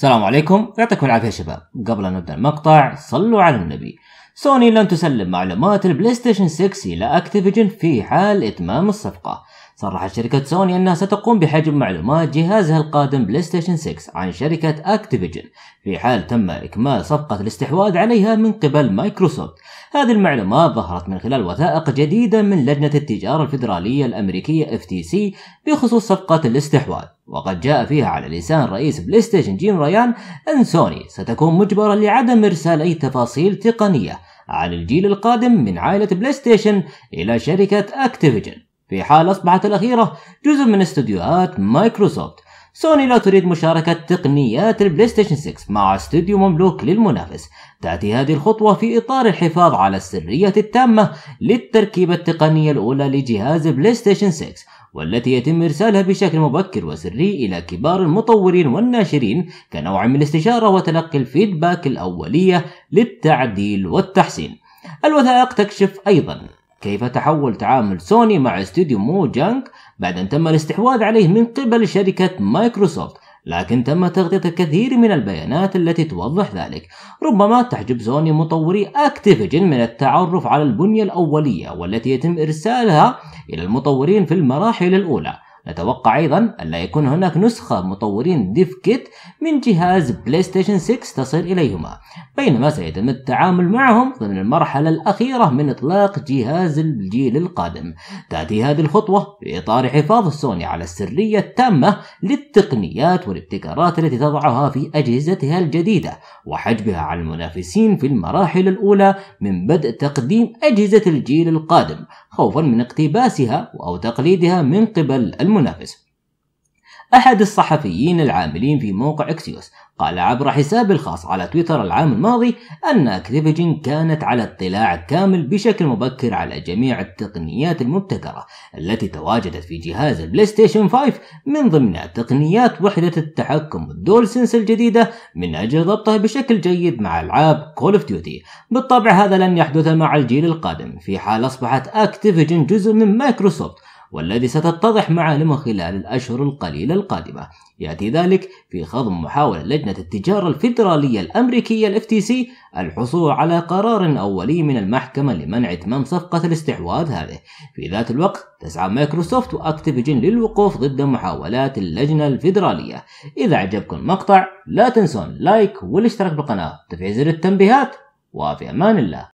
السلام عليكم يعطيكم العافية شباب قبل أن نبدأ المقطع صلوا على النبي سوني لن تسلم معلومات البلاي ستيشن 6 إلى أكتيفيجن في حال إتمام الصفقة صرحت شركة سوني أنها ستقوم بحجم معلومات جهازها القادم بلاي ستيشن 6 عن شركة أكتيفيجن في حال تم إكمال صفقة الاستحواذ عليها من قبل مايكروسوفت هذه المعلومات ظهرت من خلال وثائق جديدة من لجنة التجارة الفيدرالية الأمريكية FTC بخصوص صفقة الاستحواذ وقد جاء فيها على لسان رئيس بلاي ستيشن جيم ريان أن سوني ستكون مجبرة لعدم إرسال أي تفاصيل تقنية عن الجيل القادم من عائلة بلاي ستيشن إلى شركة أكتيفيجن في حال أصبحت الأخيرة جزء من استوديوهات مايكروسوفت سوني لا تريد مشاركة تقنيات البلاي ستيشن 6 مع استوديو مملوك للمنافس تأتي هذه الخطوة في إطار الحفاظ على السرية التامة للتركيبة التقنية الأولى لجهاز بلاي ستيشن 6 والتي يتم إرسالها بشكل مبكر وسري إلى كبار المطورين والناشرين كنوع من الاستشارة وتلقي الفيدباك الأولية للتعديل والتحسين الوثائق تكشف أيضا كيف تحول تعامل سوني مع استوديو موجانك بعد أن تم الاستحواذ عليه من قبل شركة مايكروسوفت لكن تم تغطية الكثير من البيانات التي توضح ذلك ربما تحجب سوني مطوري أكتيفيجن من التعرف على البنية الأولية والتي يتم إرسالها إلى المطورين في المراحل الأولى نتوقع أيضا أن لا يكون هناك نسخة مطورين ديف كيت من جهاز بلاي ستيشن 6 تصل إليهما بينما سيتم التعامل معهم ضمن المرحلة الأخيرة من إطلاق جهاز الجيل القادم تأتي هذه الخطوة في إطار حفاظ سوني على السرية التامة للتقنيات والابتكارات التي تضعها في أجهزتها الجديدة وحجبها على المنافسين في المراحل الأولى من بدء تقديم أجهزة الجيل القادم خوفا من اقتباسها أو تقليدها من قبل المنافس أحد الصحفيين العاملين في موقع اكسيوس قال عبر حسابه الخاص على تويتر العام الماضي أن أكتيفيجن كانت على اطلاع كامل بشكل مبكر على جميع التقنيات المبتكرة التي تواجدت في جهاز البلايستيشن ستيشن 5 من ضمنها تقنيات وحدة التحكم سنس الجديدة من أجل ضبطها بشكل جيد مع ألعاب كول اوف ديوتي بالطبع هذا لن يحدث مع الجيل القادم في حال أصبحت أكتيفيجن جزء من مايكروسوفت والذي ستتضح معالمه خلال الأشهر القليلة القادمة يأتي ذلك في خضم محاولة لجنة التجارة الفيدرالية الأمريكية الـ FTC الحصول على قرار أولي من المحكمة لمنع إتمام صفقة الاستحواذ هذه في ذات الوقت تسعى مايكروسوفت وأكتيفيجن للوقوف ضد محاولات اللجنة الفيدرالية إذا عجبكم المقطع لا تنسون لايك والاشتراك بالقناة وتفعيل زر التنبيهات وفي أمان الله